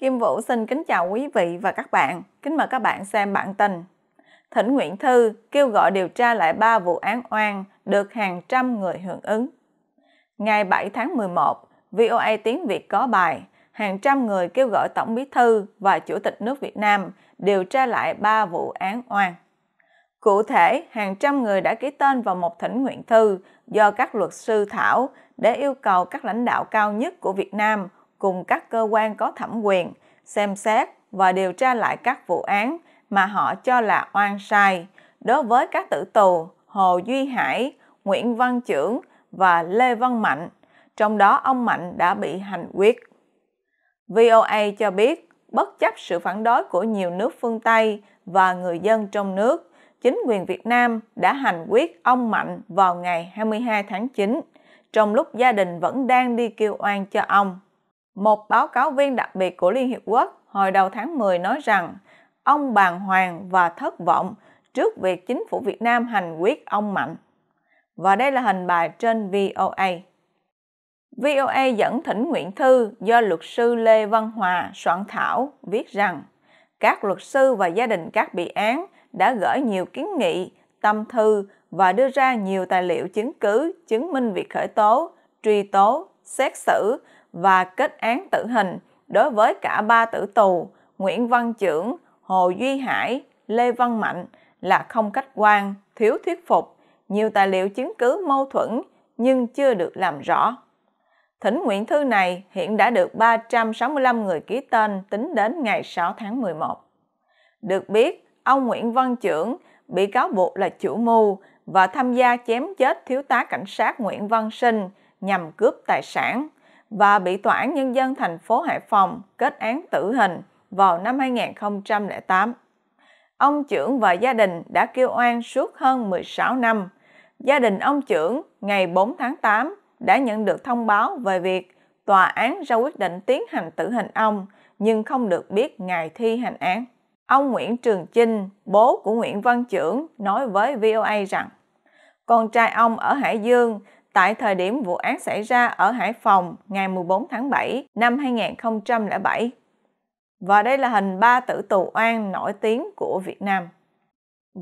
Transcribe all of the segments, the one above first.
Kim Vũ xin kính chào quý vị và các bạn. Kính mời các bạn xem bản tin. Thỉnh Nguyễn Thư kêu gọi điều tra lại 3 vụ án oan được hàng trăm người hưởng ứng. Ngày 7 tháng 11, VOA Tiếng Việt có bài Hàng trăm người kêu gọi Tổng Bí Thư và Chủ tịch nước Việt Nam điều tra lại 3 vụ án oan. Cụ thể, hàng trăm người đã ký tên vào một thỉnh nguyện thư do các luật sư thảo để yêu cầu các lãnh đạo cao nhất của Việt Nam – cùng các cơ quan có thẩm quyền xem xét và điều tra lại các vụ án mà họ cho là oan sai đối với các tử tù Hồ Duy Hải, Nguyễn Văn Trưởng và Lê Văn Mạnh, trong đó ông Mạnh đã bị hành quyết. VOA cho biết, bất chấp sự phản đối của nhiều nước phương Tây và người dân trong nước, chính quyền Việt Nam đã hành quyết ông Mạnh vào ngày 22 tháng 9, trong lúc gia đình vẫn đang đi kêu oan cho ông. Một báo cáo viên đặc biệt của Liên Hiệp Quốc hồi đầu tháng 10 nói rằng ông bàng hoàng và thất vọng trước việc chính phủ Việt Nam hành quyết ông Mạnh. Và đây là hình bài trên VOA. VOA dẫn thỉnh nguyện thư do luật sư Lê Văn Hòa soạn thảo viết rằng các luật sư và gia đình các bị án đã gửi nhiều kiến nghị, tâm thư và đưa ra nhiều tài liệu chứng cứ chứng minh việc khởi tố, truy tố, xét xử và kết án tử hình đối với cả ba tử tù Nguyễn Văn Trưởng, Hồ Duy Hải, Lê Văn Mạnh là không khách quan, thiếu thuyết phục, nhiều tài liệu chứng cứ mâu thuẫn nhưng chưa được làm rõ. Thỉnh nguyện thư này hiện đã được 365 người ký tên tính đến ngày 6 tháng 11. Được biết, ông Nguyễn Văn Trưởng bị cáo buộc là chủ mưu và tham gia chém chết thiếu tá cảnh sát Nguyễn Văn Sinh nhằm cướp tài sản và bị Tòa án Nhân dân thành phố Hải Phòng kết án tử hình vào năm 2008. Ông trưởng và gia đình đã kêu oan suốt hơn 16 năm. Gia đình ông trưởng ngày 4 tháng 8 đã nhận được thông báo về việc tòa án ra quyết định tiến hành tử hình ông nhưng không được biết ngày thi hành án. Ông Nguyễn Trường Chinh, bố của Nguyễn Văn Trưởng, nói với VOA rằng con trai ông ở Hải Dương tại thời điểm vụ án xảy ra ở Hải Phòng ngày 14 tháng 7 năm 2007. Và đây là hình ba tử tù oan nổi tiếng của Việt Nam.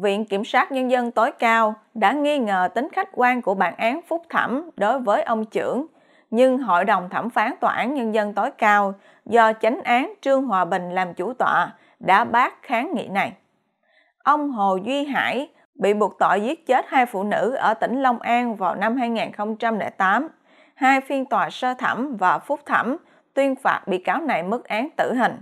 Viện Kiểm sát Nhân dân tối cao đã nghi ngờ tính khách quan của bản án phúc thẩm đối với ông trưởng, nhưng Hội đồng Thẩm phán Tòa án Nhân dân tối cao do chánh án Trương Hòa Bình làm chủ tọa đã bác kháng nghị này. Ông Hồ Duy Hải, bị buộc tội giết chết hai phụ nữ ở tỉnh Long An vào năm 2008. Hai phiên tòa sơ thẩm và phúc thẩm tuyên phạt bị cáo này mức án tử hình.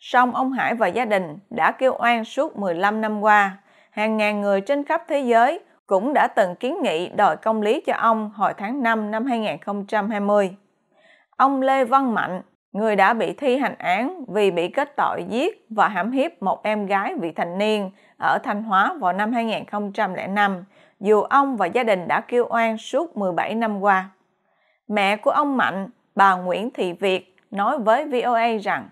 Song ông Hải và gia đình đã kêu oan suốt 15 năm qua. Hàng ngàn người trên khắp thế giới cũng đã từng kiến nghị đòi công lý cho ông hồi tháng 5 năm 2020. Ông Lê Văn Mạnh, người đã bị thi hành án vì bị kết tội giết và hãm hiếp một em gái vị thành niên ở Thanh Hóa vào năm 2005, dù ông và gia đình đã kêu oan suốt 17 năm qua. Mẹ của ông Mạnh, bà Nguyễn Thị Việt, nói với VOA rằng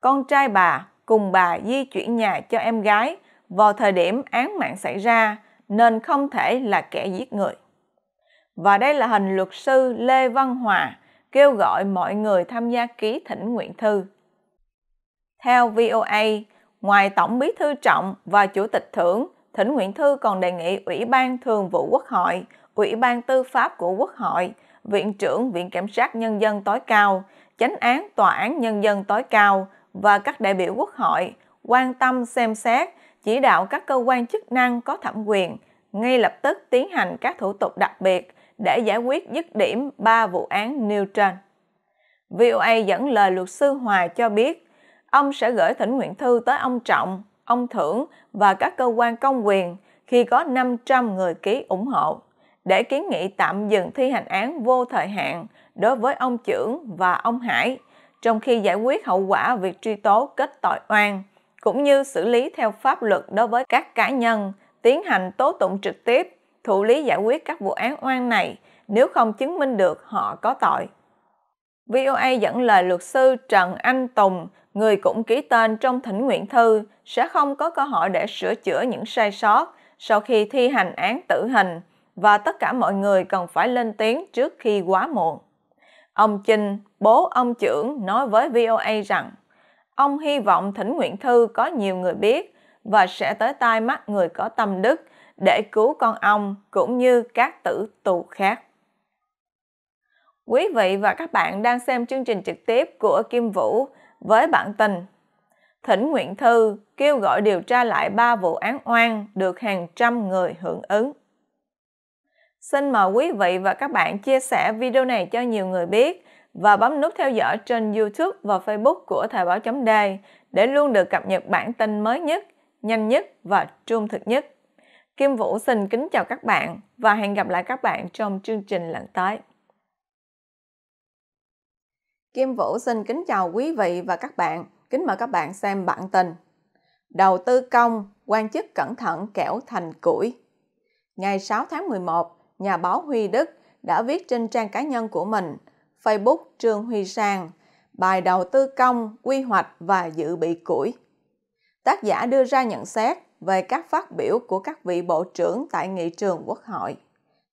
con trai bà cùng bà di chuyển nhà cho em gái vào thời điểm án mạng xảy ra nên không thể là kẻ giết người. Và đây là hình luật sư Lê Văn Hòa, kêu gọi mọi người tham gia ký thỉnh nguyện thư. Theo VOA, ngoài Tổng bí thư Trọng và Chủ tịch Thưởng, thỉnh nguyện thư còn đề nghị Ủy ban Thường vụ Quốc hội, Ủy ban Tư pháp của Quốc hội, Viện trưởng Viện Kiểm sát Nhân dân tối cao, Chánh án Tòa án Nhân dân tối cao và các đại biểu Quốc hội quan tâm xem xét, chỉ đạo các cơ quan chức năng có thẩm quyền ngay lập tức tiến hành các thủ tục đặc biệt – để giải quyết dứt điểm 3 vụ án nêu trên. VOA dẫn lời luật sư Hoài cho biết, ông sẽ gửi thỉnh nguyện thư tới ông Trọng, ông Thưởng và các cơ quan công quyền khi có 500 người ký ủng hộ để kiến nghị tạm dừng thi hành án vô thời hạn đối với ông Trưởng và ông Hải, trong khi giải quyết hậu quả việc truy tố kết tội oan, cũng như xử lý theo pháp luật đối với các cá nhân tiến hành tố tụng trực tiếp thụ lý giải quyết các vụ án oan này nếu không chứng minh được họ có tội. VOA dẫn lời luật sư Trần Anh Tùng, người cũng ký tên trong thỉnh nguyện thư, sẽ không có cơ hội để sửa chữa những sai sót sau khi thi hành án tử hình và tất cả mọi người cần phải lên tiếng trước khi quá muộn. Ông Chinh, bố ông trưởng nói với VOA rằng ông hy vọng thỉnh nguyện thư có nhiều người biết và sẽ tới tai mắt người có tâm đức – để cứu con ong cũng như các tử tù khác. Quý vị và các bạn đang xem chương trình trực tiếp của Kim Vũ với bản tin Thỉnh Nguyện Thư kêu gọi điều tra lại 3 vụ án oan được hàng trăm người hưởng ứng. Xin mời quý vị và các bạn chia sẻ video này cho nhiều người biết và bấm nút theo dõi trên YouTube và Facebook của Thời báo chấm đề để luôn được cập nhật bản tin mới nhất, nhanh nhất và trung thực nhất. Kim Vũ xin kính chào các bạn và hẹn gặp lại các bạn trong chương trình lần tới. Kim Vũ xin kính chào quý vị và các bạn. Kính mời các bạn xem bản tin. Đầu tư công, quan chức cẩn thận kẻo thành củi. Ngày 6 tháng 11, nhà báo Huy Đức đã viết trên trang cá nhân của mình, Facebook Trương Huy Sang, bài đầu tư công, quy hoạch và dự bị củi. Tác giả đưa ra nhận xét, về các phát biểu của các vị bộ trưởng tại nghị trường quốc hội.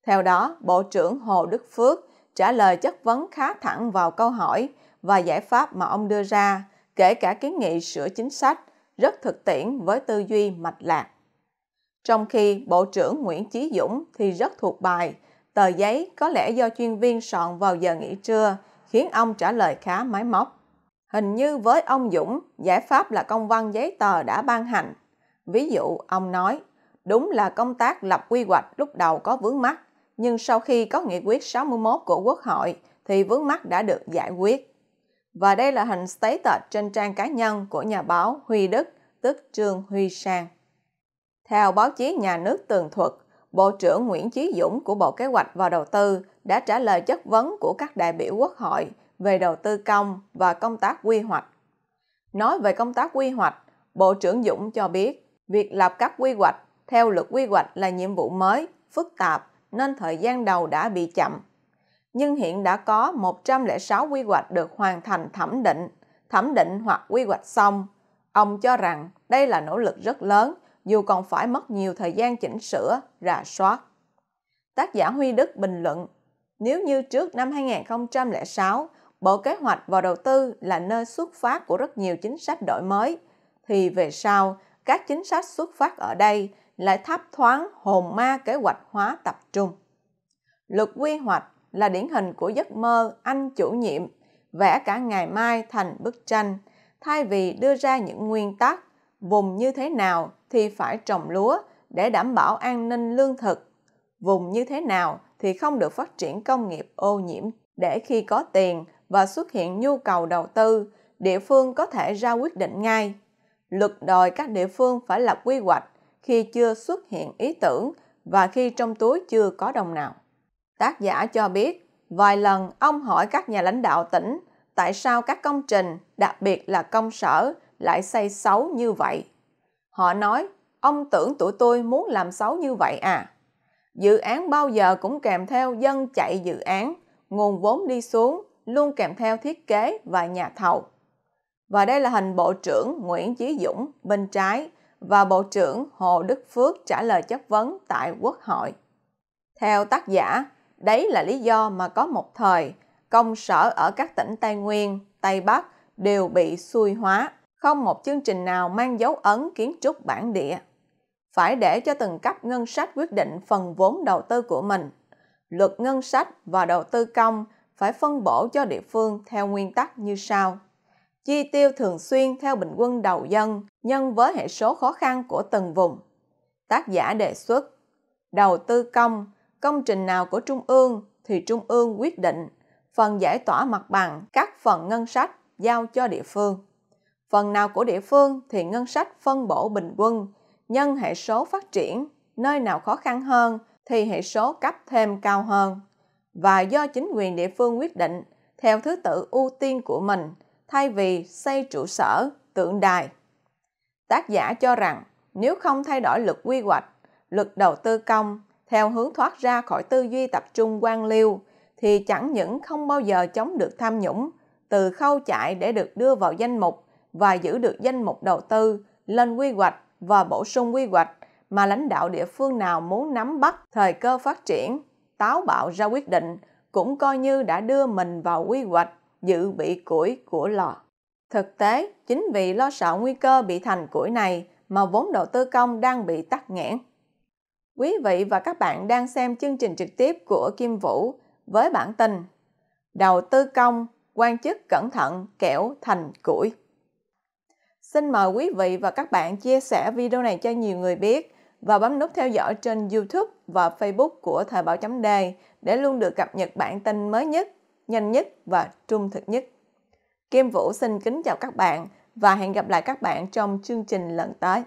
Theo đó, Bộ trưởng Hồ Đức Phước trả lời chất vấn khá thẳng vào câu hỏi và giải pháp mà ông đưa ra, kể cả kiến nghị sửa chính sách, rất thực tiễn với tư duy mạch lạc. Trong khi Bộ trưởng Nguyễn Chí Dũng thì rất thuộc bài, tờ giấy có lẽ do chuyên viên soạn vào giờ nghỉ trưa, khiến ông trả lời khá máy móc. Hình như với ông Dũng, giải pháp là công văn giấy tờ đã ban hành, Ví dụ, ông nói, đúng là công tác lập quy hoạch lúc đầu có vướng mắt nhưng sau khi có nghị quyết 61 của Quốc hội thì vướng mắt đã được giải quyết. Và đây là hình stated trên trang cá nhân của nhà báo Huy Đức, tức Trương Huy Sang. Theo báo chí nhà nước tường thuật, Bộ trưởng Nguyễn Chí Dũng của Bộ Kế hoạch và Đầu tư đã trả lời chất vấn của các đại biểu quốc hội về đầu tư công và công tác quy hoạch. Nói về công tác quy hoạch, Bộ trưởng Dũng cho biết Việc lập các quy hoạch theo luật quy hoạch là nhiệm vụ mới, phức tạp nên thời gian đầu đã bị chậm. Nhưng hiện đã có 106 quy hoạch được hoàn thành thẩm định, thẩm định hoặc quy hoạch xong. Ông cho rằng đây là nỗ lực rất lớn, dù còn phải mất nhiều thời gian chỉnh sửa, rà soát. Tác giả Huy Đức bình luận, nếu như trước năm 2006, Bộ Kế hoạch và Đầu tư là nơi xuất phát của rất nhiều chính sách đổi mới, thì về sau các chính sách xuất phát ở đây lại thấp thoáng hồn ma kế hoạch hóa tập trung. Luật quy hoạch là điển hình của giấc mơ anh chủ nhiệm vẽ cả ngày mai thành bức tranh thay vì đưa ra những nguyên tắc vùng như thế nào thì phải trồng lúa để đảm bảo an ninh lương thực vùng như thế nào thì không được phát triển công nghiệp ô nhiễm để khi có tiền và xuất hiện nhu cầu đầu tư địa phương có thể ra quyết định ngay lực đòi các địa phương phải lập quy hoạch khi chưa xuất hiện ý tưởng và khi trong túi chưa có đồng nào. Tác giả cho biết, vài lần ông hỏi các nhà lãnh đạo tỉnh tại sao các công trình, đặc biệt là công sở, lại xây xấu như vậy. Họ nói, ông tưởng tụi tôi muốn làm xấu như vậy à? Dự án bao giờ cũng kèm theo dân chạy dự án, nguồn vốn đi xuống, luôn kèm theo thiết kế và nhà thầu. Và đây là hình Bộ trưởng Nguyễn Chí Dũng bên trái và Bộ trưởng Hồ Đức Phước trả lời chất vấn tại Quốc hội. Theo tác giả, đấy là lý do mà có một thời công sở ở các tỉnh Tây Nguyên, Tây Bắc đều bị xuôi hóa, không một chương trình nào mang dấu ấn kiến trúc bản địa. Phải để cho từng cấp ngân sách quyết định phần vốn đầu tư của mình. Luật ngân sách và đầu tư công phải phân bổ cho địa phương theo nguyên tắc như sau chi tiêu thường xuyên theo bình quân đầu dân nhân với hệ số khó khăn của từng vùng. Tác giả đề xuất đầu tư công, công trình nào của Trung ương thì Trung ương quyết định, phần giải tỏa mặt bằng các phần ngân sách giao cho địa phương. Phần nào của địa phương thì ngân sách phân bổ bình quân, nhân hệ số phát triển, nơi nào khó khăn hơn thì hệ số cấp thêm cao hơn. Và do chính quyền địa phương quyết định theo thứ tự ưu tiên của mình thay vì xây trụ sở, tượng đài. Tác giả cho rằng nếu không thay đổi luật quy hoạch, luật đầu tư công theo hướng thoát ra khỏi tư duy tập trung quan liêu thì chẳng những không bao giờ chống được tham nhũng, từ khâu chạy để được đưa vào danh mục và giữ được danh mục đầu tư lên quy hoạch và bổ sung quy hoạch mà lãnh đạo địa phương nào muốn nắm bắt thời cơ phát triển, táo bạo ra quyết định cũng coi như đã đưa mình vào quy hoạch dự bị củi của lò. Thực tế, chính vì lo sợ nguy cơ bị thành củi này mà vốn đầu tư công đang bị tắc nghẽn. Quý vị và các bạn đang xem chương trình trực tiếp của Kim Vũ với bản tin Đầu tư công, quan chức cẩn thận kẻo thành củi. Xin mời quý vị và các bạn chia sẻ video này cho nhiều người biết và bấm nút theo dõi trên YouTube và Facebook của Thời báo chấm đề để luôn được cập nhật bản tin mới nhất nhanh nhất và trung thực nhất. Kim Vũ xin kính chào các bạn và hẹn gặp lại các bạn trong chương trình lần tới.